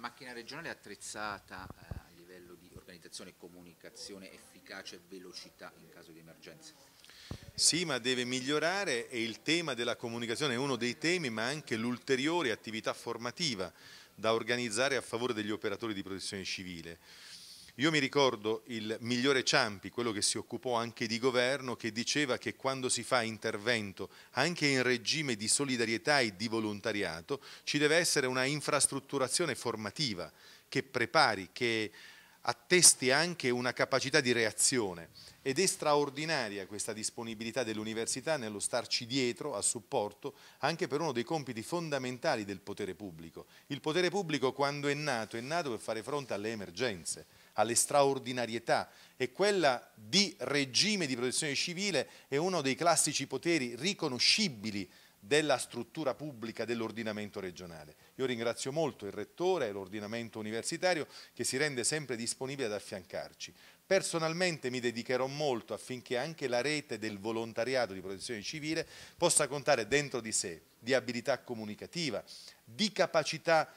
La macchina regionale è attrezzata eh, a livello di organizzazione, comunicazione, efficacia e velocità in caso di emergenza? Sì, ma deve migliorare e il tema della comunicazione è uno dei temi, ma anche l'ulteriore attività formativa da organizzare a favore degli operatori di protezione civile. Io mi ricordo il migliore Ciampi, quello che si occupò anche di governo, che diceva che quando si fa intervento anche in regime di solidarietà e di volontariato ci deve essere una infrastrutturazione formativa che prepari, che attesti anche una capacità di reazione ed è straordinaria questa disponibilità dell'università nello starci dietro a supporto anche per uno dei compiti fondamentali del potere pubblico. Il potere pubblico quando è nato è nato per fare fronte alle emergenze alle straordinarietà e quella di regime di protezione civile è uno dei classici poteri riconoscibili della struttura pubblica dell'ordinamento regionale. Io ringrazio molto il Rettore e l'ordinamento universitario che si rende sempre disponibile ad affiancarci. Personalmente mi dedicherò molto affinché anche la rete del volontariato di protezione civile possa contare dentro di sé di abilità comunicativa, di capacità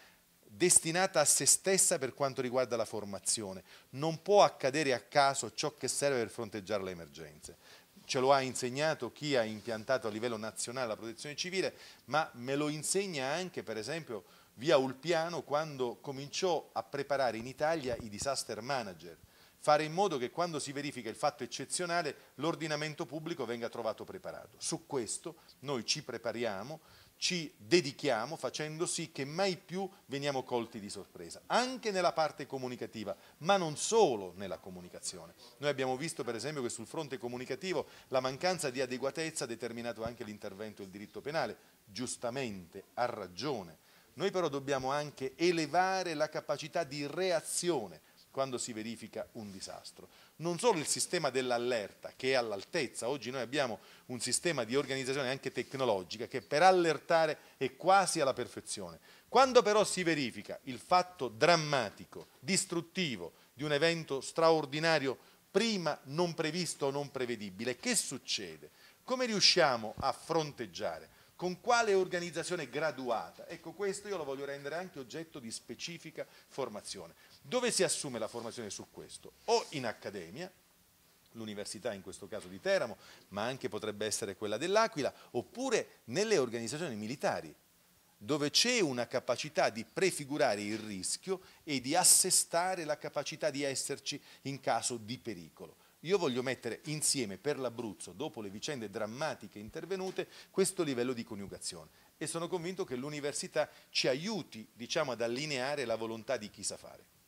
destinata a se stessa per quanto riguarda la formazione. Non può accadere a caso ciò che serve per fronteggiare le emergenze. Ce lo ha insegnato chi ha impiantato a livello nazionale la protezione civile, ma me lo insegna anche, per esempio, via Ulpiano quando cominciò a preparare in Italia i disaster manager fare in modo che quando si verifica il fatto eccezionale l'ordinamento pubblico venga trovato preparato. Su questo noi ci prepariamo, ci dedichiamo facendo sì che mai più veniamo colti di sorpresa, anche nella parte comunicativa, ma non solo nella comunicazione. Noi abbiamo visto per esempio che sul fronte comunicativo la mancanza di adeguatezza ha determinato anche l'intervento del diritto penale, giustamente, ha ragione. Noi però dobbiamo anche elevare la capacità di reazione quando si verifica un disastro. Non solo il sistema dell'allerta che è all'altezza, oggi noi abbiamo un sistema di organizzazione anche tecnologica che per allertare è quasi alla perfezione. Quando però si verifica il fatto drammatico, distruttivo di un evento straordinario, prima non previsto o non prevedibile, che succede? Come riusciamo a fronteggiare? con quale organizzazione graduata. Ecco, questo io lo voglio rendere anche oggetto di specifica formazione. Dove si assume la formazione su questo? O in accademia, l'università in questo caso di Teramo, ma anche potrebbe essere quella dell'Aquila, oppure nelle organizzazioni militari, dove c'è una capacità di prefigurare il rischio e di assestare la capacità di esserci in caso di pericolo. Io voglio mettere insieme per l'Abruzzo, dopo le vicende drammatiche intervenute, questo livello di coniugazione e sono convinto che l'università ci aiuti diciamo, ad allineare la volontà di chi sa fare.